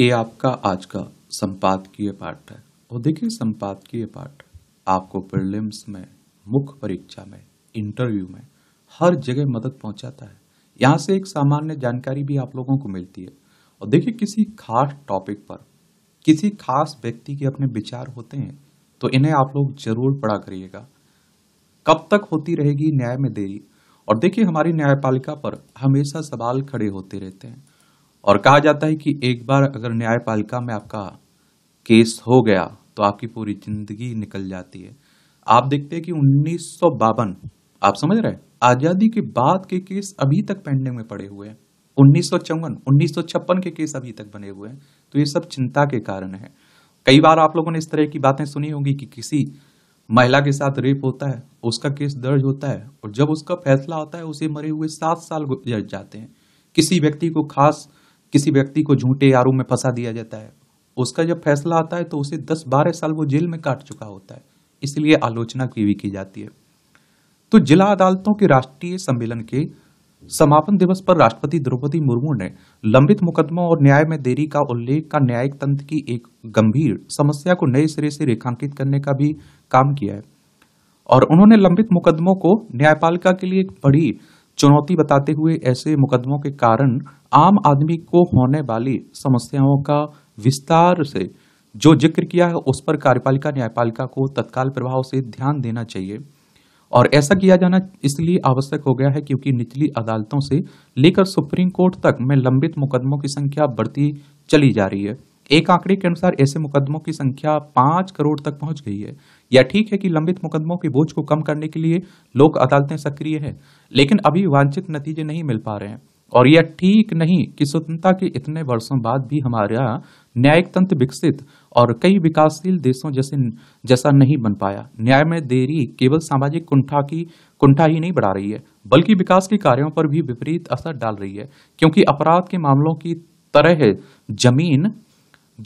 ये आपका आज का संपादकीय पाठ है और देखिए संपादकीय पाठ आपको प्रीलिम्स में मुख्य परीक्षा में इंटरव्यू में हर जगह मदद पहुंचाता है यहाँ से एक सामान्य जानकारी भी आप लोगों को मिलती है और देखिए किसी खास टॉपिक पर किसी खास व्यक्ति के अपने विचार होते हैं तो इन्हें आप लोग जरूर पढ़ा करिएगा कब तक होती रहेगी न्याय में देरी और देखिए हमारी न्यायपालिका पर हमेशा सवाल खड़े होते रहते हैं और कहा जाता है कि एक बार अगर न्यायपालिका में आपका केस हो गया तो आपकी पूरी जिंदगी निकल जाती है आप देखते हैं कि उन्नीस आप समझ रहे हैं आज़ादी के बाद के केस अभी तक पेंडिंग में पड़े हुए हैं उन्नीस सौ के केस अभी तक बने हुए हैं तो ये सब चिंता के कारण है कई बार आप लोगों ने इस तरह की बातें सुनी होगी कि किसी महिला के साथ रेप होता है उसका केस दर्ज होता है और जब उसका फैसला होता है उसे मरे हुए सात साल गुजर जाते हैं किसी व्यक्ति को खास किसी व्यक्ति को झूठे आरोप में फंसा दिया जाता है उसका जब फैसला आता है तो उसे दस बारह साल वो जेल में काट चुका होता है इसलिए आलोचना की भी की जाती है तो जिला अदालतों के राष्ट्रीय सम्मेलन के समापन दिवस पर राष्ट्रपति द्रौपदी मुर्मू ने लंबित मुकदमों और न्याय में देरी का उल्लेख का न्यायिक तंत्र की एक गंभीर समस्या को नए सिरे से रेखांकित करने का भी काम किया है और उन्होंने लंबित मुकदमों को न्यायपालिका के लिए एक बड़ी चुनौती बताते हुए ऐसे मुकदमों के कारण आम आदमी को होने वाली समस्याओं का विस्तार से जो जिक्र किया है उस पर कार्यपालिका न्यायपालिका को तत्काल प्रभाव से ध्यान देना चाहिए और ऐसा किया जाना इसलिए आवश्यक हो गया है क्योंकि निचली अदालतों से लेकर सुप्रीम कोर्ट तक में लंबित मुकदमों की संख्या बढ़ती चली जा रही है एक आंकड़े के अनुसार ऐसे मुकदमों की संख्या पाँच करोड़ तक पहुंच गई है यह ठीक है कि लंबित मुकदमों के बोझ को कम करने के लिए लोक अदालतें सक्रिय हैं लेकिन अभी वांछित नतीजे नहीं मिल पा रहे हैं और यह ठीक नहीं कि स्वतंत्रता के इतने वर्षों बाद भी हमारा न्यायिक तंत्र विकसित और कई विकासशील देशों जैसे जैसा नहीं बन पाया न्याय में देरी केवल सामाजिक कुंठा की कुंठा ही नहीं बढ़ा रही है बल्कि विकास के कार्यों पर भी विपरीत असर डाल रही है क्योंकि अपराध के मामलों की तरह जमीन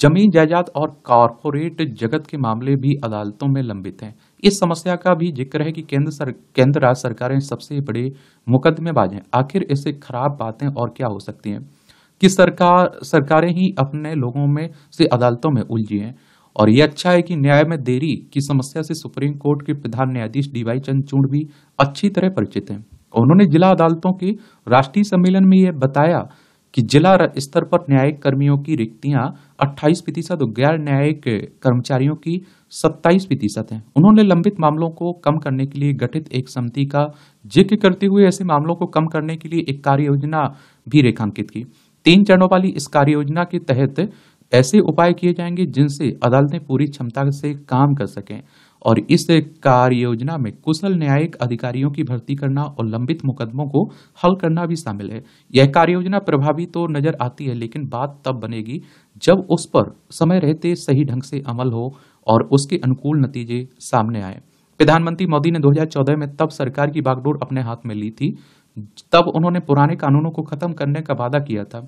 जमीन जायदाद और कॉरपोरेट जगत के मामले भी अदालतों में लंबित हैं इस समस्या का भी जिक्र है कि केंद्र सर केंद्र राज्य सरकारें सबसे बड़े मुकदमेबाज हैं आखिर इससे खराब बातें और क्या हो सकती हैं कि सरकार सरकारें ही अपने लोगों में से अदालतों में उलझी हैं और ये अच्छा है कि न्याय में देरी की समस्या से सुप्रीम कोर्ट के प्रधान न्यायाधीश डी वाई चंद्रचूड़ भी अच्छी तरह परिचित हैं उन्होंने जिला अदालतों के राष्ट्रीय सम्मेलन में यह बताया कि जिला स्तर पर न्यायिक कर्मियों की रिक्तियां 28 प्रतिशत और गैर न्यायिक कर्मचारियों की 27 प्रतिशत हैं उन्होंने लंबित मामलों को कम करने के लिए गठित एक समिति का जिक्र करते हुए ऐसे मामलों को कम करने के लिए एक कार्य योजना भी रेखांकित की तीन चरणों वाली इस कार्य योजना के तहत ऐसे उपाय किए जाएंगे जिनसे अदालतें पूरी क्षमता से काम कर सकें और इस कार्य योजना में कुशल न्यायिक अधिकारियों की भर्ती करना और लंबित मुकदमों को हल करना भी शामिल है यह कार्य योजना प्रभावी तो नजर आती है लेकिन बात तब बनेगी जब उस पर समय रहते सही ढंग से अमल हो और उसके अनुकूल नतीजे सामने आए प्रधानमंत्री मोदी ने 2014 में तब सरकार की बागडोर अपने हाथ में ली थी तब उन्होंने पुराने कानूनों को खत्म करने का वादा किया था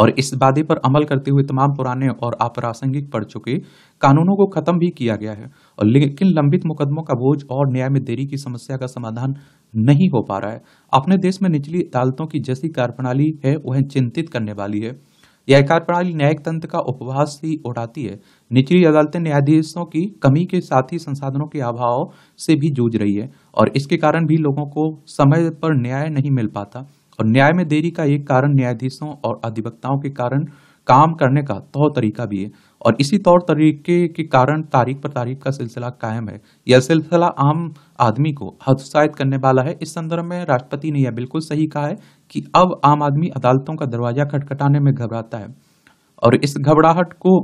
और इस वादे पर अमल करते हुए तमाम पुराने और अप्रासंगिक पड़ चुके कानूनों को खत्म भी किया गया है और लेकिन लंबित मुकदमों का बोझ और न्याय में देरी की समस्या का समाधान नहीं हो पा रहा है अपने देश में निचली अदालतों की जैसी कार्यप्रणाली है वह चिंतित करने वाली है यह कार्यप्रणाली न्यायिक तंत्र का उपवास ही उड़ाती है निचली अदालतें न्यायाधीशों की कमी के साथ ही संसाधनों के अभाव से भी जूझ रही है और इसके कारण भी लोगों को समय पर न्याय नहीं मिल पाता और न्याय में देरी का एक कारण न्यायाधीशों और अधिवक्ताओं के कारण काम करने का तौर तरीका भी है और इसी तौर तरीके के कारण तारीख पर तारीख का सिलसिला कायम है यह सिलसिला आम आदमी को हतोत्साहित करने वाला है इस संदर्भ में राष्ट्रपति ने यह बिल्कुल सही कहा है कि अब आम आदमी अदालतों का दरवाजा खटखटाने में घबराता है और इस घबराहट को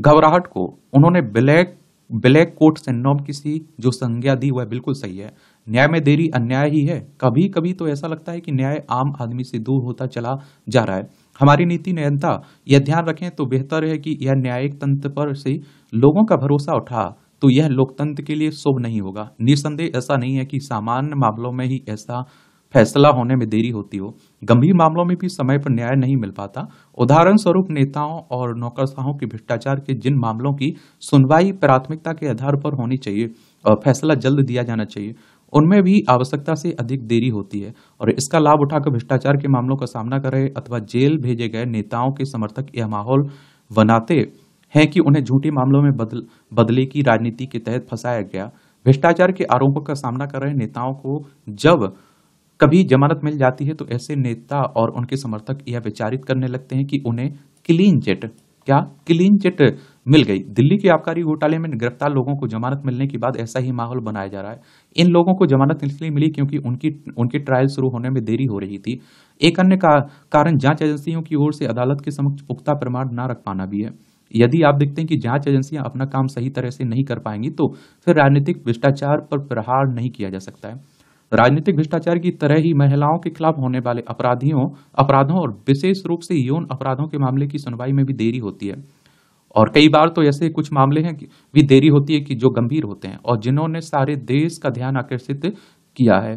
घबराहट को उन्होंने ब्लैक ब्लैक कोट सिंड्रोम की सी जो संज्ञा दी वह बिल्कुल सही है न्याय में देरी अन्याय ही है कभी कभी तो ऐसा लगता है कि न्याय आम आदमी से दूर होता चला जा रहा है हमारी नीति नियंता यह ध्यान रखें तो बेहतर है कि यह न्यायिक तंत्र पर से लोगों का भरोसा उठा तो यह लोकतंत्र के लिए शुभ नहीं होगा निसंदेह ऐसा नहीं है कि सामान्य मामलों में ही ऐसा फैसला होने में देरी होती हो गंभीर मामलों में भी समय पर न्याय नहीं मिल पाता उदाहरण स्वरूप नेताओं और नौकरशाहों के भ्रष्टाचार के जिन मामलों की सुनवाई प्राथमिकता के आधार पर होनी चाहिए और फैसला जल्द दिया जाना चाहिए उनमें भी आवश्यकता से अधिक देरी होती है और इसका लाभ उठाकर भ्रष्टाचार के मामलों का सामना कर रहे अथवा जेल भेजे गए नेताओं के समर्थक यह माहौल बनाते हैं कि उन्हें झूठे मामलों में बदल बदले की राजनीति के तहत फंसाया गया भ्रष्टाचार के आरोपों का सामना कर रहे नेताओं को जब कभी जमानत मिल जाती है तो ऐसे नेता और उनके समर्थक यह विचारित करने लगते हैं कि उन्हें क्लीन चिट क्या क्लीन चिट मिल गई दिल्ली के आबकारी घोटाले में गिरफ्तार लोगों को जमानत मिलने के बाद ऐसा ही माहौल बनाया जा रहा है इन लोगों को जमानत इसलिए मिली क्योंकि उनकी उनके ट्रायल शुरू होने में देरी हो रही थी एक अन्य का, कारण जांच एजेंसियों की ओर से अदालत के समक्ष पुख्ता प्रमाण न रख पाना भी है यदि आप देखते हैं कि जांच एजेंसियां अपना काम सही तरह से नहीं कर पाएंगी तो फिर राजनीतिक भ्रष्टाचार पर प्रहार नहीं किया जा सकता है राजनीतिक भ्रष्टाचार की तरह ही महिलाओं के खिलाफ होने वाले अपराधियों अपराधों और विशेष रूप से यौन अपराधों के मामले की सुनवाई में भी देरी होती है और कई बार तो ऐसे कुछ मामले हैं कि भी देरी होती है कि जो गंभीर होते हैं और जिन्होंने सारे देश का ध्यान आकर्षित किया है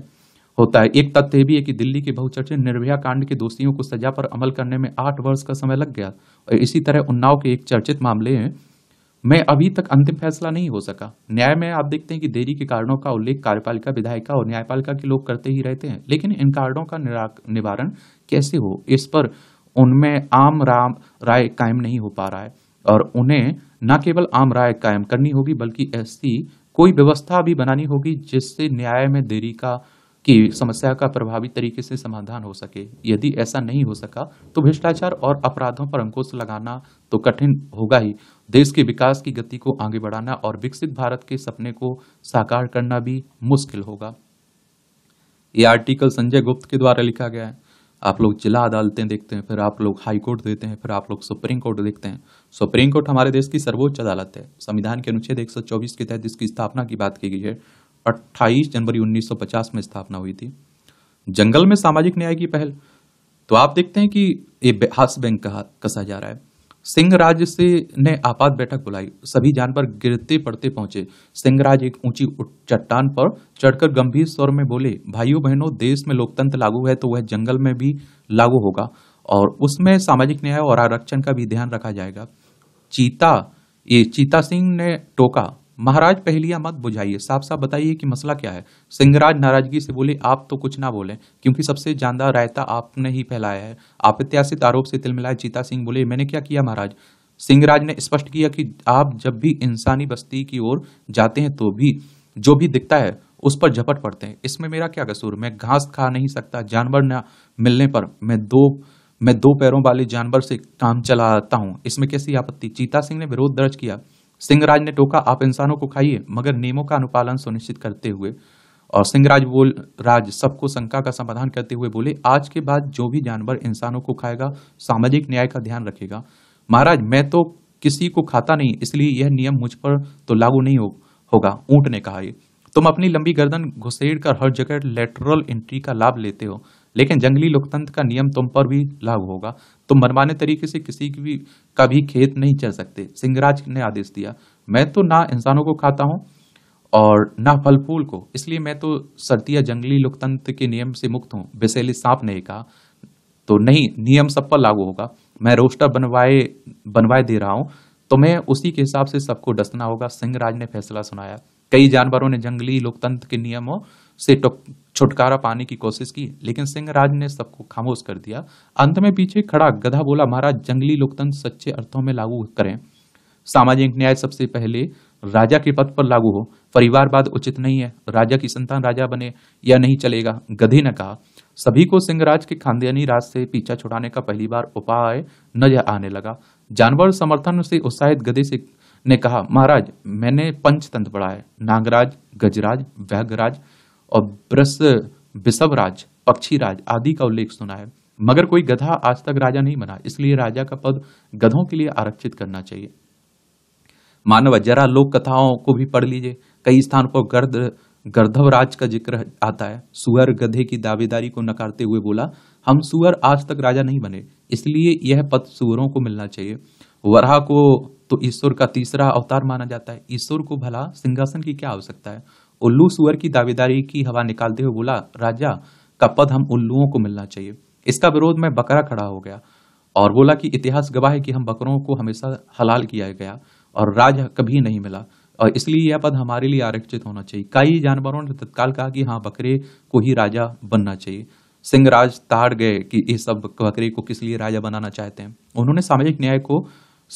होता है एक तथ्य भी है कि दिल्ली के बहुचर्चित निर्भया कांड के दोषियों को सजा पर अमल करने में आठ वर्ष का समय लग गया और इसी तरह उन्नाव के एक चर्चित मामले में अभी तक अंतिम फैसला नहीं हो सका न्याय में आप देखते हैं कि देरी के कारणों का उल्लेख कार्यपालिका विधायिका और न्यायपालिका के लोग करते ही रहते हैं लेकिन इन कारणों का निवारण कैसे हो इस पर उनमें आम राम राय कायम नहीं हो पा रहा है और उन्हें न केवल आम राय कायम करनी होगी बल्कि ऐसी कोई व्यवस्था भी बनानी होगी जिससे न्याय में देरी का की समस्या का प्रभावी तरीके से समाधान हो सके यदि ऐसा नहीं हो सका तो भ्रष्टाचार और अपराधों पर अंकुश लगाना तो कठिन होगा ही देश के विकास की गति को आगे बढ़ाना और विकसित भारत के सपने को साकार करना भी मुश्किल होगा ये आर्टिकल संजय गुप्त के द्वारा लिखा गया है आप लोग जिला अदालतें देखते हैं फिर आप लोग हाई कोर्ट देते हैं फिर आप लोग सुप्रीम कोर्ट देखते हैं सुप्रीम कोर्ट हमारे देश की सर्वोच्च अदालत है संविधान के अनुच्छेद एक के तहत इसकी स्थापना की बात की गई है अट्ठाईस जनवरी उन्नीस में स्थापना हुई थी जंगल में सामाजिक न्याय की पहल तो आप देखते हैं कि ये हास बैंक कहा कसा जा रहा है सिंहराज से ने आपात बैठक बुलाई सभी जान पर गिरते पड़ते पहुंचे सिंहराज एक ऊंची चट्टान पर चढ़कर गंभीर स्वर में बोले भाइयों बहनों देश में लोकतंत्र लागू है तो वह जंगल में भी लागू होगा और उसमें सामाजिक न्याय और आरक्षण का भी ध्यान रखा जाएगा चीता ये चीता सिंह ने टोका महाराज पहलिया मत बुझाइए साफ साफ बताइए कि मसला क्या है सिंहराज नाराजगी से बोले आप तो कुछ ना बोलें क्योंकि सबसे ज्यादा रायता आपने ही फैलाया है अप्रत्याशित आरोप से तिलमिलाए चीता सिंह बोले मैंने क्या किया महाराज सिंहराज ने स्पष्ट किया कि आप जब भी इंसानी बस्ती की ओर जाते हैं तो भी जो भी दिखता है उस पर झपट पड़ते हैं इसमें मेरा क्या कसूर मैं घास खा नहीं सकता जानवर ना मिलने पर मैं दो मैं दो पैरों वाले जानवर से काम चलाता हूँ इसमें कैसी आपत्ति चीता सिंह ने विरोध दर्ज किया सिंहराज ने टोका आप इंसानों को खाइए मगर नियमों का अनुपालन सुनिश्चित करते हुए और सिंहराज बोल राज सबको शंका का समाधान करते हुए बोले आज के बाद जो भी जानवर इंसानों को खाएगा सामाजिक न्याय का ध्यान रखेगा महाराज मैं तो किसी को खाता नहीं इसलिए यह नियम मुझ पर तो लागू नहीं हो, होगा ऊंट ने कहा ये तुम अपनी लंबी गर्दन घुसेड़ कर हर जगह लेटरल एंट्री का लाभ लेते हो लेकिन जंगली लोकतंत्र का नियम तुम पर भी लागू होगा तुम मनमाने तरीके से किसी की भी का भी खेत नहीं चल सकते सिंगराज ने आदेश दिया मैं तो ना इंसानों को खाता हूँ और ना फल फूल को इसलिए मैं तो सर्दिया जंगली लोकतंत्र के नियम से मुक्त हूँ बेसैली सांप ने कहा तो नहीं नियम सब पर लागू होगा मैं रोस्टर बनवाए बनवाए दे रहा हूँ तो मैं उसी के हिसाब से सबको डसना होगा सिंहराज ने फैसला सुनाया कई जानवरों ने जंगली लोकतंत्र के नियमों से छुटकारा पाने की कोशिश की लेकिन सिंह राज ने सबको खामोश कर दिया अंत में पीछे खड़ा गधा बोला महाराज जंगली लोकतंत्र सच्चे अर्थों में लागू करें सामाजिक न्याय सबसे पहले राजा के पद पर लागू हो परिवारवाद उचित नहीं है राजा की संतान राजा बने या नहीं चलेगा गधे ने कहा सभी को सिंहराज के खानदानी राज से पीछा छुड़ाने का पहली बार उपाय नजर आने लगा जानवर समर्थन से उत्साहित गधे से ने कहा महाराज मैंने पंचतंत्र पढ़ा है नागराज गजराज व्याघराज और ब्रस बिसव राज पक्षी राज आदि का उल्लेख सुना है मगर कोई गधा आज तक राजा नहीं बना इसलिए राजा का पद गधों के लिए आरक्षित करना चाहिए मानव जरा लोक कथाओं को भी पढ़ लीजिए कई स्थान पर गर्द गर्धव राज का जिक्र आता है सुअर गधे की दावेदारी को नकारते हुए बोला हम सुअर आज तक राजा नहीं बने इसलिए यह पद सुअरों को मिलना चाहिए वराह को तो ईश्वर का तीसरा अवतार माना जाता है ईश्वर को भला सिंहासन की क्या आवश्यकता है उल्लू सुअर की दावेदारी की हवा निकालते हुए बोला राजा का पद हम उल्लुओं को मिलना चाहिए इसका विरोध में बकरा खड़ा हो गया और बोला कि इतिहास गवाह है कि हम बकरों को हमेशा हलाल किया गया और राज कभी नहीं मिला और इसलिए यह पद हमारे लिए आरक्षित होना चाहिए कई जानवरों ने तत्काल कहा कि हाँ बकरे को ही राजा बनना चाहिए सिंहराज ताड़ गए कि ये सब बकरे को किस लिए राजा बनाना चाहते हैं उन्होंने सामाजिक न्याय को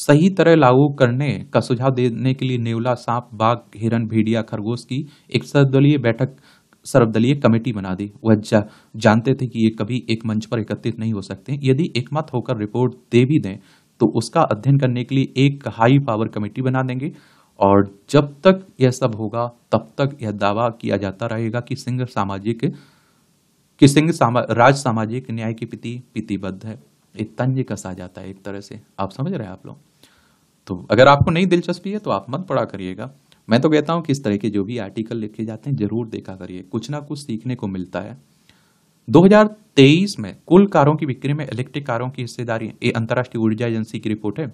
सही तरह लागू करने का सुझाव देने के लिए नेवला सांप बाघ हिरन भेड़िया खरगोश की एक सर्वदलीय बैठक सर्वदलीय कमेटी बना दी वह जा, जानते थे कि ये कभी एक मंच पर एकत्रित नहीं हो सकते यदि एकमत होकर रिपोर्ट दे भी दें तो उसका अध्ययन करने के लिए एक हाई पावर कमेटी बना देंगे और जब तक यह सब होगा तब तक यह दावा किया जाता रहेगा कि सिंह सामाजिक कि सिंह सामा, राज सामाजिक न्याय के प्रति प्रतिबद्ध है एक तंज कसा जाता है एक तरह से आप समझ रहे हैं आप लोग तो अगर आपको नहीं दिलचस्पी है तो आप मत पढ़ा करिएगा मैं तो कहता हूँ कि इस तरह के जो भी आर्टिकल लिखे जाते हैं जरूर देखा करिए कुछ ना कुछ सीखने को मिलता है 2023 में कुल कारों की बिक्री में इलेक्ट्रिक कारों की हिस्सेदारी ये अंतर्राष्ट्रीय ऊर्जा एजेंसी की रिपोर्ट है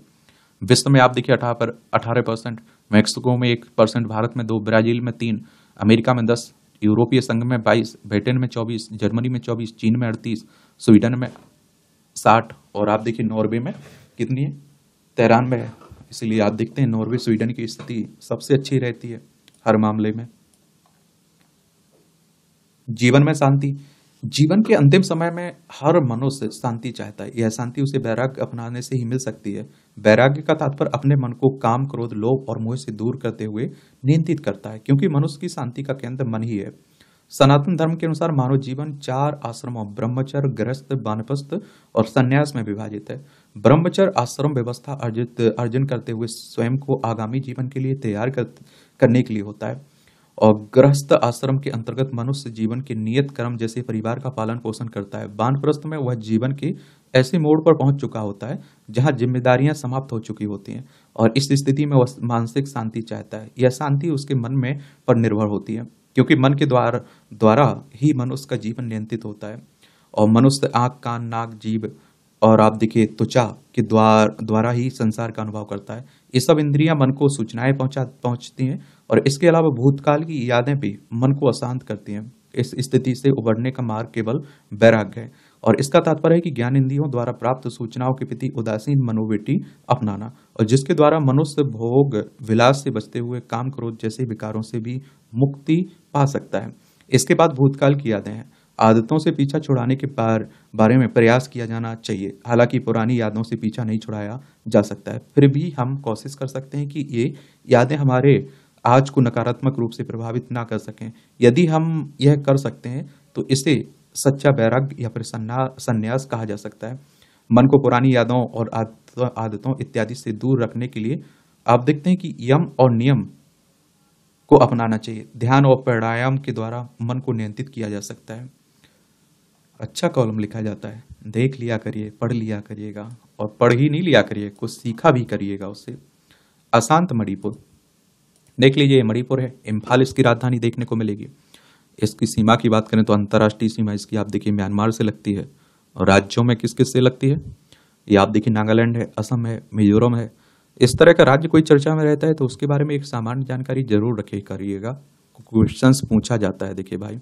विश्व में आप देखिए अठारह पर अठारह परसेंट मैक्सिको में एक परसेंट भारत में दो ब्राजील में तीन अमेरिका में दस यूरोपीय संघ में बाईस ब्रिटेन में चौबीस जर्मनी में चौबीस चीन में अड़तीस स्वीडन में साठ और आप देखिए नॉर्वे में कितनी है तिरानवे है इसीलिए आप देखते हैं नॉर्वे स्वीडन की स्थिति सबसे अच्छी रहती है हर मामले में जीवन में शांति जीवन के अंतिम समय में हर मनुष्य शांति चाहता है यह शांति उसे वैराग्य अपनाने से ही मिल सकती है वैराग्य का तात्पर्य अपने मन को काम क्रोध लोभ और मोह से दूर करते हुए नियंत्रित करता है क्योंकि मनुष्य की शांति का केंद्र मन ही है सनातन धर्म के अनुसार मानव जीवन चार आश्रमों ब्रह्मचर्य ग्रस्त वानप्रस्थ और संन्यास में विभाजित है ब्रह्मचर्य आश्रम व्यवस्था अर्जित अर्जन करते हुए स्वयं को आगामी जीवन के लिए तैयार कर, करने के लिए होता है और गृहस्थ आश्रम के अंतर्गत मनुष्य जीवन के नियत कर्म जैसे परिवार का पालन पोषण करता है वानप्रस्थ में वह जीवन के ऐसे मोड़ पर पहुंच चुका होता है जहां जिम्मेदारियां समाप्त हो चुकी होती हैं और इस स्थिति में वह मानसिक शांति चाहता है यह शांति उसके मन में पर निर्भर होती है क्योंकि मन के द्वार द्वारा ही मनुष्य का जीवन नियंत्रित होता है और मनुष्य आँख कान नाक जीव और आप देखिए त्वचा के द्वार द्वारा ही संसार का अनुभव करता है ये सब इंद्रियां मन को सूचनाएं पहुंचा पहुंचती हैं और इसके अलावा भूतकाल की यादें भी मन को अशांत करती हैं इस स्थिति से उबरने का मार्ग केवल वैराग्य है और इसका तात्पर्य है कि ज्ञान इंद्रियों द्वारा प्राप्त सूचनाओं के प्रति उदासीन मनोवृत्ति अपनाना और जिसके द्वारा मनुष्य भोग विलास से बचते हुए काम क्रोध जैसे विकारों से भी मुक्ति पा सकता है इसके बाद भूतकाल की यादें हैं आदतों से पीछा छुड़ाने के बार बारे में प्रयास किया जाना चाहिए हालांकि पुरानी यादों से पीछा नहीं छुड़ाया जा सकता है फिर भी हम कोशिश कर सकते हैं कि ये यादें हमारे आज को नकारात्मक रूप से प्रभावित ना कर सकें यदि हम यह कर सकते हैं तो इसे सच्चा बैराग या फिर संन्यास कहा जा सकता है मन को पुरानी यादों और आदतों इत्यादि से दूर रखने के लिए आप देखते हैं कि यम और नियम को अपनाना चाहिए ध्यान और प्राणायाम के द्वारा मन को नियंत्रित किया जा सकता है अच्छा कॉलम लिखा जाता है देख लिया करिए पढ़ लिया करिएगा और पढ़ ही नहीं लिया करिए कुछ सीखा भी करिएगा उससे अशांत मणिपुर देख लीजिए मणिपुर है इम्फाल इसकी राजधानी देखने को मिलेगी इसकी सीमा की बात करें तो अंतर्राष्ट्रीय सीमा इसकी आप देखिए म्यांमार से लगती है और राज्यों में किस किस से लगती है ये आप देखिए नागालैंड है असम है मिजोरम है इस तरह का राज्य कोई चर्चा में रहता है तो उसके बारे में एक सामान्य जानकारी जरूर रखे करिएगा क्वेश्चन पूछा जाता है देखिए भाई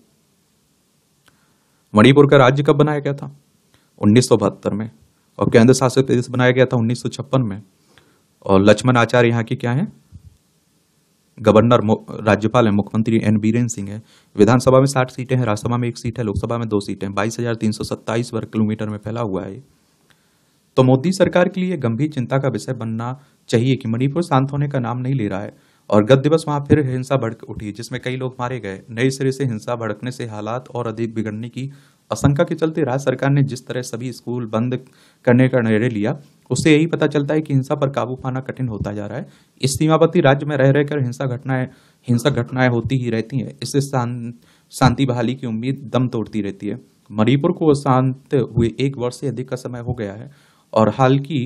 मणिपुर का राज्य कब बनाया गया था उन्नीस में और केंद्र शासित प्रदेश बनाया गया था उन्नीस में और लक्ष्मण आचार्य यहाँ के क्या है गवर्नर राज्यपाल है मुख्यमंत्री एन बीरेन सिंह है विधानसभा में साठ सीटें हैं राज्यसभा में एक सीट है लोकसभा में दो सीटें बाईस हजार तीन सौ सत्ताईस वर्ग किलोमीटर में फैला हुआ है तो मोदी सरकार के लिए गंभीर चिंता का विषय बनना चाहिए कि मणिपुर शांत होने का नाम नहीं ले रहा है और गत दिवस वहाँ फिर हिंसा भड़क उठी जिसमें कई लोग मारे गए नए सिरे से हिंसा भड़कने से हालात और अधिक बिगड़ने की आशंका के चलते राज्य सरकार ने जिस तरह सभी स्कूल बंद करने का निर्णय लिया उससे यही पता चलता है कि हिंसा पर काबू पाना कठिन होता जा रहा है इस सीमावर्ती राज्य में रह रहकर हिंसा घटनाएं हिंसक घटनाएं होती ही रहती हैं इससे शांति बहाली की उम्मीद दम तोड़ती रहती है मणिपुर को शांत हुए एक वर्ष से अधिक का समय हो गया है और हाल की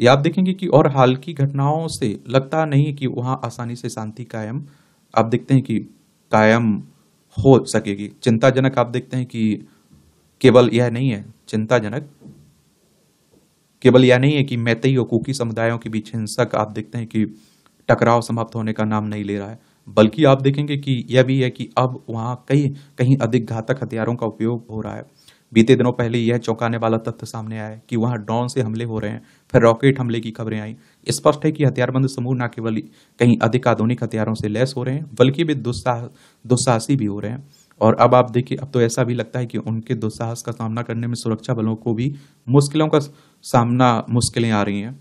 ये आप देखेंगे कि और हाल की घटनाओं से लगता नहीं कि वहाँ आसानी से शांति कायम आप देखते हैं कि कायम हो सकेगी चिंताजनक आप देखते हैं कि केवल यह नहीं है चिंताजनक केवल यह नहीं है कि मैतई और कुकी समुदायों के बीच हिंसक आप देखते हैं कि टकराव समाप्त होने का नाम नहीं ले रहा है बल्कि आप देखेंगे कि यह भी है कि अब वहाँ कई कहीं अधिक घातक हथियारों का उपयोग हो रहा है बीते दिनों पहले यह चौंकाने वाला तथ्य सामने आया कि वहां ड्रोन से हमले हो रहे हैं फिर रॉकेट हमले की खबरें आई स्पष्ट है कि हथियारबंद समूह न केवल कहीं अधिक आधुनिक हथियारों से लैस हो रहे हैं बल्कि वे दुस्साह दुस्साहसी भी हो रहे हैं और अब आप देखिए अब तो ऐसा भी लगता है कि उनके दुस्साहस का सामना करने में सुरक्षा बलों को भी मुश्किलों का सामना मुश्किलें आ रही हैं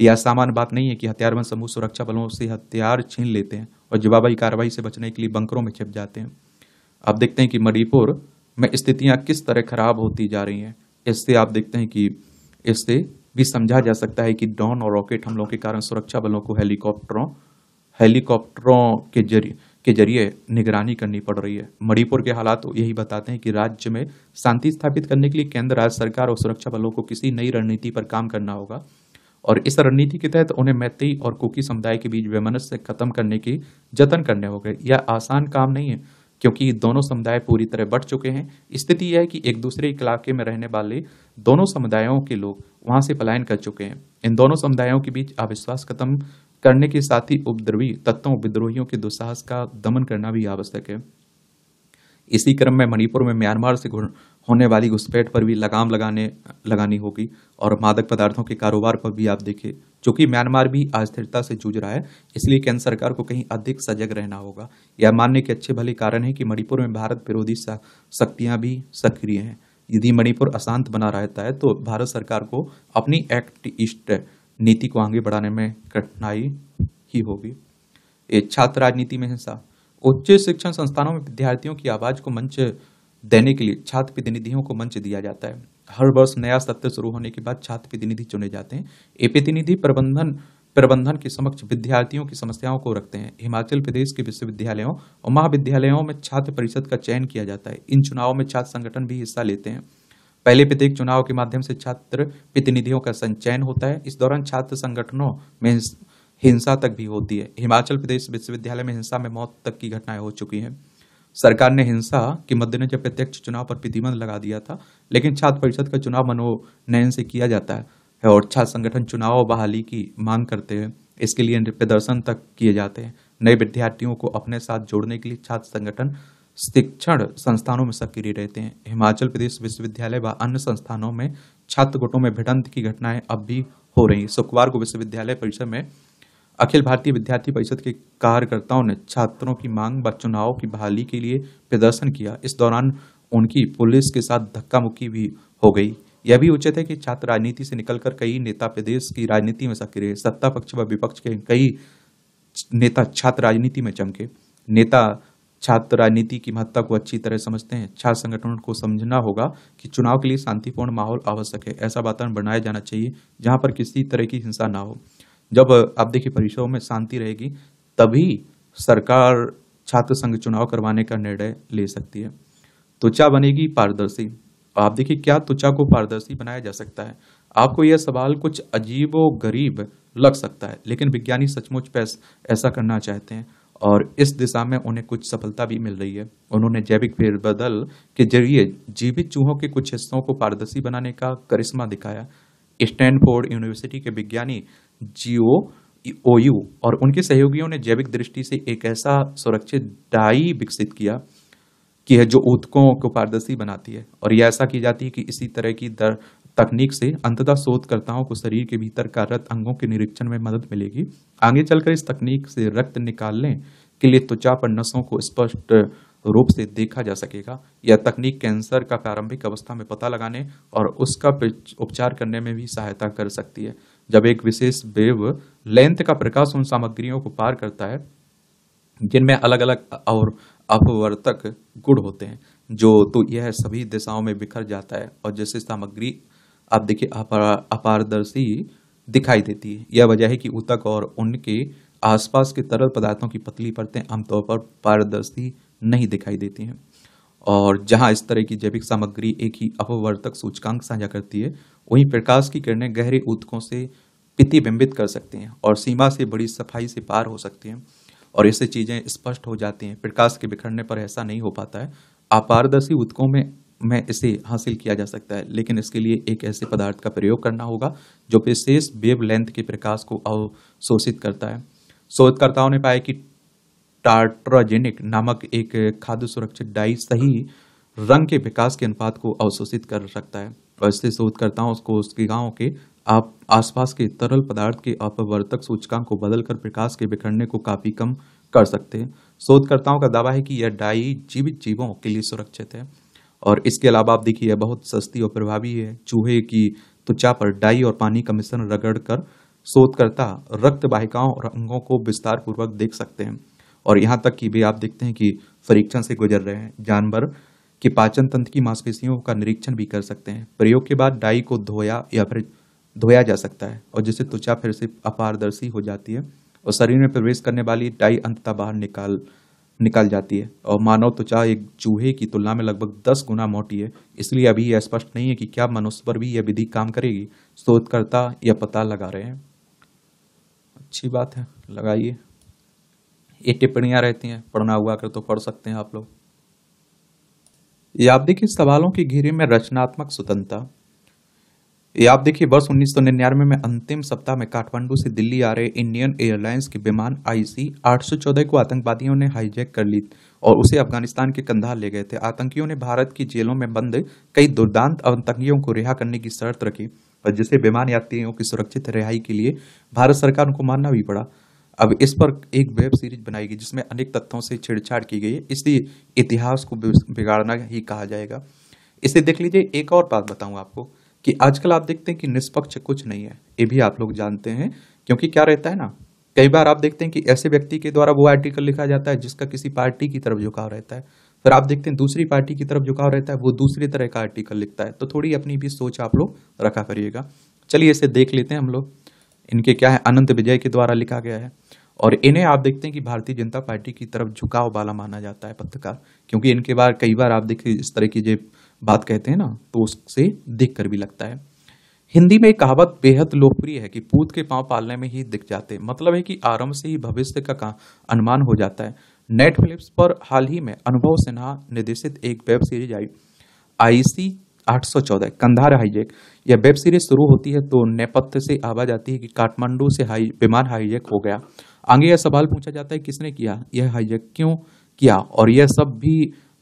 यह सामान्य बात नहीं है कि हथियारबंद समूह सुरक्षा बलों से हथियार छीन लेते हैं और जवाबाई कार्रवाई से बचने के लिए बंकरों में छिप जाते हैं अब देखते हैं कि मणिपुर में स्थितियां किस तरह खराब होती जा रही हैं इससे आप देखते हैं कि इससे भी समझा जा सकता है कि ड्रोन और रॉकेट हमलों के कारण सुरक्षा बलों को हेलीकॉप्टरों हेलीकॉप्टरों के जरिए के जरिए निगरानी करनी पड़ रही है मणिपुर के हालात तो यही बताते हैं कि राज्य में शांति स्थापित करने के लिए केंद्र राज्य सरकार और सुरक्षा बलों को किसी नई रणनीति पर काम करना होगा और इस रणनीति के तहत उन्हें मैत्री और कुकी समुदाय के बीच वैमनस्य खत्म करने की जतन करने होंगे यह आसान काम नहीं है क्योंकि दोनों समुदाय पूरी तरह बढ़ चुके हैं स्थिति यह है कि एक दूसरे इलाके में रहने वाले दोनों समुदायों के लोग वहाँ से पलायन कर चुके हैं इन दोनों समुदायों के बीच अविश्वास खत्म करने के साथ ही उपद्रवी तत्वों विद्रोहियों के दुस्साहस का दमन करना भी आवश्यक है इसी क्रम में मणिपुर में म्यांमार से होने वाली घुसपैठ पर भी लगाम लगाने लगानी होगी और मादक पदार्थों के कारोबार पर भी आप देखें चूंकि म्यांमार भी अस्थिरता से जूझ रहा है इसलिए केंद्र सरकार को कहीं अधिक सजग रहना होगा यह मानने के अच्छे भले कारण है कि मणिपुर में भारत विरोधी शक्तियाँ भी सक्रिय हैं यदि मणिपुर अशांत बना रहता है तो भारत सरकार को अपनी एक्ट ईस्ट नीति को आगे बढ़ाने में कठिनाई ही होगी छात्र राजनीति में हिंसा उच्च शिक्षण संस्थानों में विद्यार्थियों की आवाज़ को मंच देने के लिए छात्र प्रतिनिधियों को मंच दिया जाता है हर वर्ष नया सत्र शुरू होने के बाद छात्र प्रतिनिधि चुने जाते हैं ये प्रतिनिधि प्रबंधन प्रबंधन के समक्ष विद्यार्थियों की समस्याओं को रखते हैं हिमाचल प्रदेश के विश्वविद्यालयों और महाविद्यालयों में छात्र परिषद का चयन किया जाता है इन चुनावों में छात्र संगठन भी हिस्सा लेते हैं पहले प्रत्येक चुनाव के माध्यम से छात्र प्रतिनिधियों का संचयन होता है इस दौरान छात्र संगठनों में हिंसा तक भी होती है हिमाचल प्रदेश विश्वविद्यालय में हिंसा में मौत तक की घटनाएं हो चुकी हैं सरकार ने हिंसा के मद्देनजर प्रत्यक्ष चुनाव पर प्रतिबंध लगा दिया था लेकिन छात्र परिषद का चुनाव मनोनयन से किया जाता है और छात्र संगठन चुनाव बहाली की मांग करते हैं इसके लिए प्रदर्शन तक किए जाते हैं नए विद्यार्थियों को अपने साथ जोड़ने के लिए छात्र संगठन शिक्षण संस्थानों में सक्रिय रहते हैं हिमाचल प्रदेश विश्वविद्यालय व अन्य संस्थानों में छात्र गुटों में भिड़ंत की घटनाएं अब भी हो रही शुक्रवार को विश्वविद्यालय परिसर में अखिल भारतीय विद्यार्थी परिषद के कार्यकर्ताओं ने छात्रों की मांग व चुनाव की बहाली के लिए प्रदर्शन किया इस दौरान उनकी पुलिस के साथ धक्का मुक्की भी हो गई यह भी उचित है कि छात्र राजनीति से निकलकर कई नेता प्रदेश की राजनीति में सक्रिय सत्ता पक्ष व विपक्ष के कई नेता छात्र राजनीति में चमके नेता छात्र राजनीति की महत्ता को अच्छी तरह समझते हैं छात्र संगठन को समझना होगा कि चुनाव के लिए शांतिपूर्ण माहौल आवश्यक है ऐसा वातावरण बनाया जाना चाहिए जहां पर किसी तरह की हिंसा ना हो जब आप देखिए परीक्षाओं में शांति रहेगी तभी सरकार छात्र संघ चुनाव करवाने का निर्णय ले सकती है त्वचा बनेगी पारदर्शी आप देखिए क्या त्वचा को पारदर्शी बनाया जा सकता है आपको यह सवाल कुछ अजीब व गरीब लग सकता है लेकिन विज्ञानी सचमुच ऐसा करना चाहते हैं और इस दिशा में उन्हें कुछ सफलता भी मिल रही है उन्होंने जैविक फेरबदल के जरिए जीवित चूहों के कुछ हिस्सों को पारदर्शी बनाने का करिश्मा दिखाया स्टैनफोर्ड यूनिवर्सिटी के विज्ञानी जीओ ओयू और उनके सहयोगियों ने जैविक दृष्टि से एक ऐसा सुरक्षित डाई विकसित किया कि है जो ऊतकों को पारदर्शी बनाती है और यह ऐसा की जाती है कि इसी तरह की दर तकनीक से अंततः शोधकर्ताओं को शरीर के भीतर कार्यरत अंगों के निरीक्षण में मदद मिलेगी आगे चलकर इस तकनीक से रक्त निकालने के लिए त्वचा पर नसों को स्पष्ट रूप से देखा जा सकेगा यह तकनीक कैंसर का प्रारंभिक अवस्था में पता लगाने और उसका उपचार करने में भी सहायता कर सकती है जब एक विशेष वेव लेंथ का प्रकाश उन सामग्रियों को पार करता है जिनमें अलग अलग और अपवर्तक गुण होते हैं जो तो यह सभी दिशाओं में बिखर जाता है और जैसे सामग्री आप देखिए अपारदर्शी दिखाई देती है यह वजह है कि ऊतक और उनके आसपास के तरल पदार्थों की पतली परतें आमतौर पर पारदर्शी नहीं दिखाई देती हैं और जहाँ इस तरह की जैविक सामग्री एक ही अपवर्तक सूचकांक साझा करती है वहीं प्रकाश की किरणें गहरे ऊतकों से प्रतिबिंबित कर सकते हैं और सीमा से बड़ी सफाई से पार हो सकती हैं और इससे चीज़ें स्पष्ट हो जाती हैं प्रकाश के बिखरने पर ऐसा नहीं हो पाता है अपारदर्शी उत्कों में मैं इसे हासिल किया जा सकता है लेकिन इसके लिए एक ऐसे पदार्थ का प्रयोग करना होगा जो विशेष वेव लेंथ के प्रकाश को अवशोषित करता है शोधकर्ताओं ने पाया कि टार्ट्राजेनिक नामक एक खाद्य सुरक्षित डाई सही रंग के विकास के अनुपात को अवशोषित कर सकता है और इससे शोधकर्ताओं उसको उसके गाँव के आप आसपास के तरल पदार्थ के अपवर्तक सूचकांक को बदलकर प्रकाश के बिखरने को काफ़ी कम कर सकते हैं शोधकर्ताओं का दावा है कि यह डाई जीवित जीवों के लिए सुरक्षित है और इसके अलावा आप देखिए यह बहुत सस्ती और प्रभावी है चूहे की त्वचा पर डाई और पानी का मिश्रण रगड़ कर शोधकर्ता रक्त वाहिकाओं और अंगों को विस्तार पूर्वक देख सकते हैं और यहाँ तक कि भी आप देखते हैं कि परीक्षण से गुजर रहे हैं जानवर के पाचन तंत्र की मांसपेशियों का निरीक्षण भी कर सकते हैं प्रयोग के बाद डाई को धोया या फिर धोया जा सकता है और जिससे त्वचा फिर से अपारदर्शी हो जाती है और शरीर में प्रवेश करने वाली डाई अंततः बाहर निकाल निकाल जाती है और मानव त्वचा एक चूहे की तुलना में लगभग दस गुना मोटी है इसलिए अभी यह स्पष्ट नहीं है कि क्या मनुष्य पर भी यह विधि काम करेगी शोधकर्ता यह पता लगा रहे हैं अच्छी बात है लगाइए ये टिप्पणियाँ रहती हैं पढ़ना हुआ कर तो पढ़ सकते हैं आप लोग याब देखिए सवालों की घेरे में रचनात्मक स्वतंत्रता याब देखिए वर्ष निन्यानवे में अंतिम सप्ताह में काठमांडू से दिल्ली आ रहे इंडियन एयरलाइंस के विमान आईसी 814 को आतंकवादियों ने हाईजैक कर ली और उसे अफगानिस्तान के कंधार ले गए थे आतंकियों ने भारत की जेलों में बंद कई दुर्दांत आतंकियों को रिहा करने की शर्त रखी पर जिसे विमान यात्रियों की सुरक्षित रिहाई के लिए भारत सरकार को मानना भी पड़ा अब इस पर एक वेब सीरीज बनाई गई जिसमें अनेक तथ्यों से छेड़छाड़ की गई है इसलिए इतिहास को बिगाड़ना ही कहा जाएगा इसे देख लीजिए एक और बात बताऊँ आपको कि आजकल आप देखते हैं कि निष्पक्ष कुछ नहीं है ये भी आप लोग जानते हैं क्योंकि क्या रहता है ना कई बार आप देखते हैं कि ऐसे व्यक्ति के द्वारा वो आर्टिकल लिखा जाता है जिसका किसी पार्टी की तरफ झुकाव रहता है फिर आप देखते हैं दूसरी पार्टी की तरफ झुकाव रहता है वो दूसरी तरह का आर्टिकल लिखता है तो थोड़ी अपनी भी सोच आप लोग रखा करिएगा चलिए इसे देख लेते हैं हम लोग इनके क्या है अनंत विजय के द्वारा लिखा गया है और इन्हें आप देखते हैं कि भारतीय जनता पार्टी की तरफ झुकाव वाला माना जाता है पत्रकार क्योंकि इनके बार कई बार आप देखिए इस तरह की जो बात कहते हैं ना तो उससे देख कर भी लगता है हिंदी में कहावत बेहद लोकप्रिय है कि पूत के पांव पालने में ही दिख जाते हैं मतलब है कि आरंभ से ही भविष्य का, का अनुमान हो जाता है नेटफ्लिक्स पर हाल ही में अनुभव सिन्हा निर्देशित एक web series I I C Kandahar hijack यह वेब सीरीज शुरू होती है तो नेपथ्य से आवाज आती है कि काठमांडू से हाई विमान हाईजेक हो गया आगे यह सवाल पूछा जाता है किसने किया यह हाईजैक क्यों किया और यह सब भी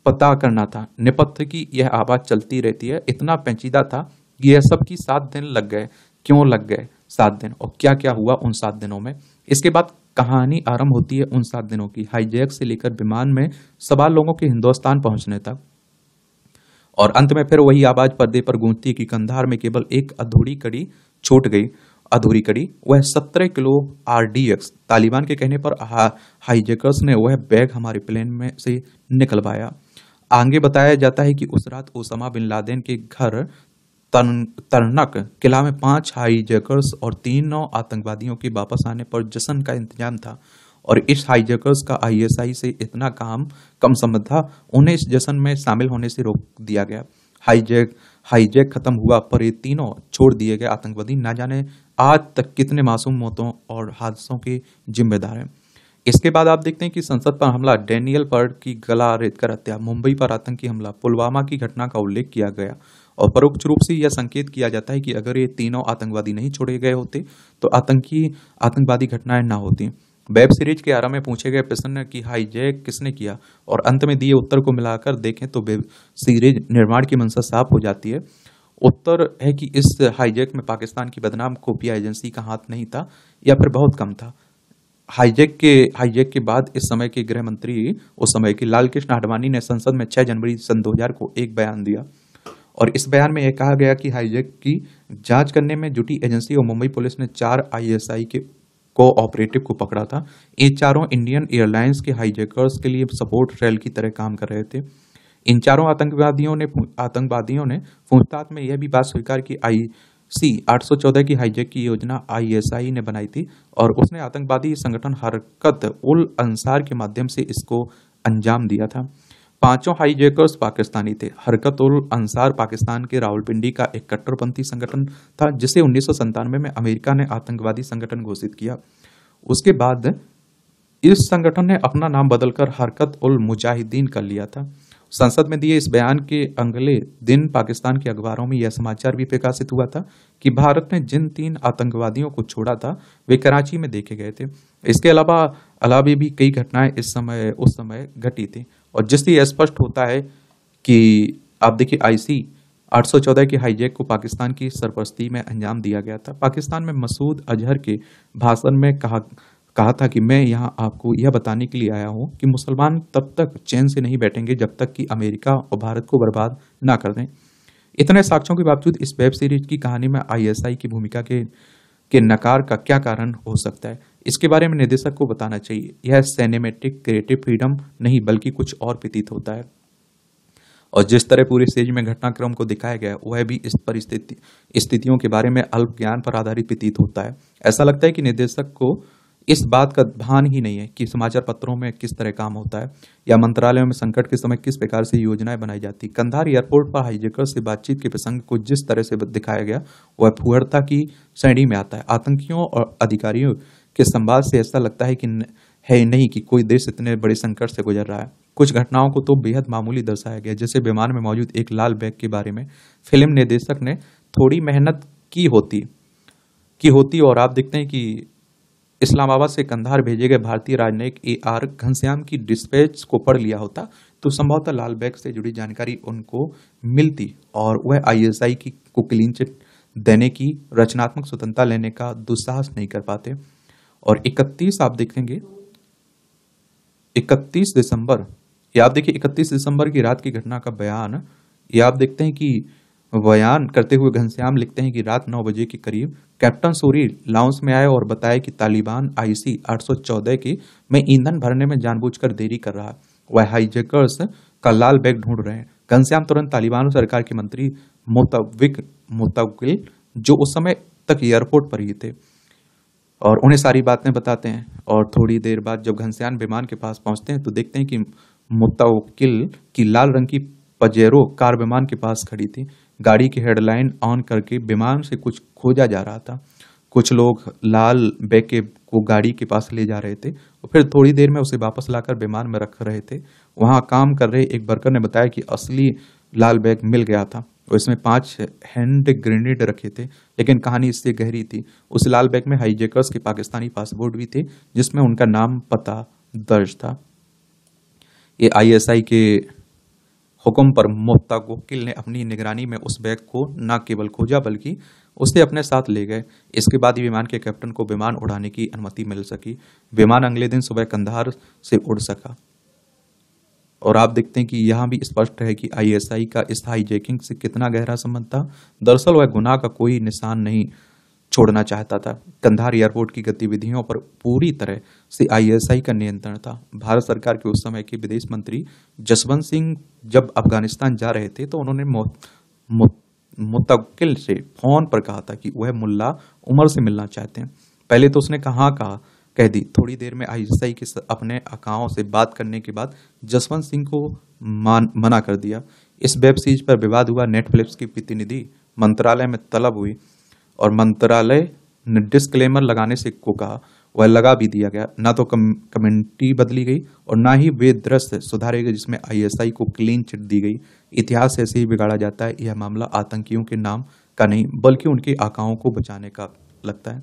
पता करना था नेपथ्य की यह आवाज़ चलती रहती है इतना पेंचीदा था कि यह सब की सात दिन लग गए क्यों लग गए सात दिन और क्या क्या हुआ उन सात दिनों में इसके बाद कहानी आरंभ होती है उन सात दिनों की हाईजैक से लेकर विमान में सवाल लोगों के हिंदुस्तान पहुंचने तक और अंत में फिर वही आवाज पर्दे पर गूंजती कि कंधार में केवल एक अधूरी कड़ी छूट गई अधूरी कड़ी वह सत्रह किलो आर तालिबान के कहने पर हाईजेकर्स ने वह बैग हमारे प्लेन में से निकलवाया आगे बताया जाता है कि उस रात ओसामा बिन लादेन के घर तन, तरनक किला में पांच हाईजेकर्स और तीन नौ आतंकवादियों के वापस आने पर जश्न का इंतजाम था और इस हाईजेकर्स का आईएसआई से इतना काम कम संबंध था उन्हें इस जश्न में शामिल होने से रोक दिया गया हाईजेक हाईजैक खत्म हुआ पर ये तीनों छोड़ दिए गए आतंकवादी ना जाने आज तक कितने मासूम मौतों और हादसों के जिम्मेदार हैं इसके बाद आप देखते हैं कि संसद पर हमला डेनियल पर की गला रेत कर हत्या मुंबई पर आतंकी हमला पुलवामा की घटना का उल्लेख किया गया और परोक्ष रूप से यह संकेत किया जाता है कि अगर ये तीनों आतंकवादी नहीं छोड़े गए होते तो आतंकी आतंकवादी घटनाएं ना होती वेब सीरीज के आरंभ में पूछे गए प्रश्न कि हाईजैक किसने किया और अंत में दिए उत्तर को मिलाकर देखें तो वेब सीरीज निर्माण की मंशा साफ हो जाती है उत्तर है कि इस हाईजैक में पाकिस्तान की बदनाम खुफिया एजेंसी का हाथ नहीं था या फिर बहुत कम था हाईजैक के हाईजैक के बाद इस समय के गृह मंत्री उस समय के लालकृष्ण आडवाणी ने संसद में 6 जनवरी सन 2000 को एक बयान दिया और इस बयान में यह कहा गया कि हाईजैक की जांच करने में जुटी एजेंसी और मुंबई पुलिस ने चार आईएसआई के कोऑपरेटिव को पकड़ा था ये चारों इंडियन एयरलाइंस के हाईजेकर्स के लिए सपोर्ट रेल की तरह काम कर रहे थे इन चारों आतंकवादियों ने आतंकवादियों ने पूछताछ में यह भी बात स्वीकार की आई सी आठ की हाईजेक की योजना आईएसआई ने बनाई थी और उसने आतंकवादी संगठन हरकत उल अंसार के माध्यम से इसको अंजाम दिया था पांचों हाईजेकर्स पाकिस्तानी थे हरकत उल अंसार पाकिस्तान के रावलपिंडी का एक कट्टरपंथी संगठन था जिसे उन्नीस में अमेरिका ने आतंकवादी संगठन घोषित किया उसके बाद इस संगठन ने अपना नाम बदलकर हरकत उल मुजाहिदीन कर लिया था संसद में दिए इस बयान के अगले दिन पाकिस्तान के अखबारों में यह समाचार भी प्रकाशित हुआ था कि भारत ने जिन तीन आतंकवादियों को छोड़ा था वे कराची में देखे गए थे इसके अलावा अलावा भी कई घटनाएं इस समय उस समय घटी थी और जिससे यह स्पष्ट होता है कि आप देखिए आईसी 814 के हाईजैक को पाकिस्तान की सरपरस्ती में अंजाम दिया गया था पाकिस्तान में मसूद अजहर के भाषण में कहा कहा था कि मैं यहाँ आपको यह बताने के लिए आया हूँ कि मुसलमान तब तक चैन से नहीं बैठेंगे जब तक कि अमेरिका और भारत को बर्बाद ना कर दें इतने साक्ष्यों के बावजूद इस वेब सीरीज की कहानी में आईएसआई की भूमिका के के नकार का क्या कारण हो सकता है इसके बारे में निर्देशक को बताना चाहिए यह सिनेमेटिक क्रिएटिव फ्रीडम नहीं बल्कि कुछ और प्रतीत होता है और जिस तरह पूरे सीरीज में घटनाक्रम को दिखाया गया वह भी इस परिस्थिति स्थितियों के बारे में अल्प ज्ञान पर आधारित प्रतीत होता है ऐसा लगता है कि निर्देशक को इस बात का भान ही नहीं है कि समाचार पत्रों में किस तरह काम होता है या मंत्रालयों में संकट के समय किस प्रकार से योजनाएं बनाई जाती कंधार एयरपोर्ट पर हाईजेकर से बातचीत के प्रसंग को जिस तरह से दिखाया गया वह फुहरता की श्रेणी में आता है आतंकियों और अधिकारियों के संवाद से ऐसा लगता है कि है नहीं कि कोई देश इतने बड़े संकट से गुजर रहा है कुछ घटनाओं को तो बेहद मामूली दर्शाया गया जैसे विमान में मौजूद एक लाल बैग के बारे में फिल्म निर्देशक ने थोड़ी मेहनत की होती की होती और आप देखते हैं कि इस्लामाबाद से कंधार भेजे गए भारतीय राजनयिक ए आर घनश्याम की डिस्पैच को पढ़ लिया होता तो संभवतः लाल बैग से जुड़ी जानकारी उनको मिलती और वह आईएसआई की को क्लीन चिट देने की रचनात्मक स्वतंत्रता लेने का दुस्साहस नहीं कर पाते और 31 आप देखेंगे 31 दिसंबर ये आप देखिए 31 दिसंबर की रात की घटना का बयान ये आप देखते हैं कि बयान करते हुए घनश्याम लिखते हैं कि रात नौ बजे के करीब कैप्टन सूरी लाउंस में आए और बताया कि तालिबान आईसी 814 के में ईंधन भरने में जानबूझकर देरी कर रहा वह हाईजेकर्स का लाल बैग ढूंढ रहे हैं घनश्याम तुरंत तालिबान सरकार के मंत्री मुतविक मुतविल जो उस समय तक एयरपोर्ट पर ही थे और उन्हें सारी बातें बताते हैं और थोड़ी देर बाद जब घनश्यान विमान के पास पहुंचते हैं तो देखते हैं कि मुतवकिल की लाल रंग की पजेरो कार विमान के पास खड़ी थी गाड़ी की हेडलाइन ऑन करके विमान से कुछ खोजा जा रहा था कुछ लोग लाल के को गाड़ी के पास ले जा रहे थे और फिर थोड़ी देर में उसे वापस लाकर विमान में रख रहे थे वहाँ काम कर रहे एक वर्कर ने बताया कि असली लाल बैग मिल गया था और इसमें पांच हैंड ग्रेनेड रखे थे लेकिन कहानी इससे गहरी थी उस लाल बैग में हाईजेकर्स के पाकिस्तानी पासपोर्ट भी थे जिसमें उनका नाम पता दर्ज था ये आईएसआई के हुक्म पर मुफ्ता गोकिल ने अपनी निगरानी में उस बैग को न केवल खोजा बल्कि उसे अपने साथ ले गए इसके बाद विमान के कैप्टन को विमान उड़ाने की अनुमति मिल सकी विमान अगले दिन सुबह कंधार से उड़ सका और आप देखते हैं कि यहाँ भी स्पष्ट है कि आईएसआई का इस हाईजेकिंग से कितना गहरा संबंध था दरअसल वह गुनाह का कोई निशान नहीं छोड़ना चाहता था कंधार एयरपोर्ट की गतिविधियों पर पूरी तरह से आईएसआई का नियंत्रण था भारत सरकार के उस समय के विदेश मंत्री जसवंत सिंह जब अफगानिस्तान जा रहे थे तो उन्होंने मुतकिल से फोन पर कहा था कि वह मुल्ला उमर से मिलना चाहते हैं पहले तो उसने कहाँ कहा कह दी थोड़ी देर में आई के अपने अकाओं से बात करने के बाद जसवंत सिंह को मान मना कर दिया इस वेब सीरीज पर विवाद हुआ नेटफ्लिक्स की प्रतिनिधि मंत्रालय में तलब हुई और मंत्रालय ने डिस्क्लेमर लगाने से को कहा वह लगा भी दिया गया ना तो कम, कमेंटी बदली गई और ना ही वे दृश्य सुधारे गए जिसमें आईएसआई को क्लीन चिट दी गई इतिहास ऐसे ही बिगाड़ा जाता है यह मामला आतंकियों के नाम का नहीं बल्कि उनकी आकाओं को बचाने का लगता है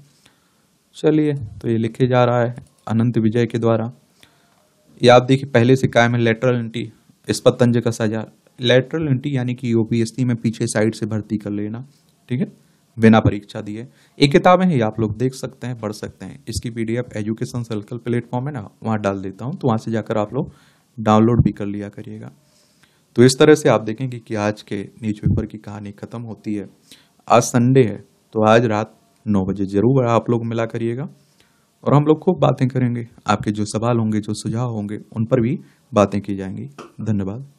चलिए तो ये लिखे जा रहा है अनंत विजय के द्वारा ये आप देखिए पहले से कायम है लेटरल एंटी इस पतंज का सजा लेटरल एंटी यानी कि यूपीएससी में पीछे साइड से भर्ती कर लेना ठीक है बिना परीक्षा दिए एक किताबें हैं आप लोग देख सकते हैं पढ़ सकते हैं इसकी पीडीएफ एजुकेशन सर्कल प्लेटफॉर्म है ना वहाँ डाल देता हूँ तो वहाँ से जाकर आप लोग डाउनलोड भी कर लिया करिएगा तो इस तरह से आप देखेंगे कि आज के न्यूज़पेपर की कहानी ख़त्म होती है आज संडे है तो आज रात नौ बजे ज़रूर आप लोग मिला करिएगा और हम लोग खूब बातें करेंगे आपके जो सवाल होंगे जो सुझाव होंगे उन पर भी बातें की जाएंगी धन्यवाद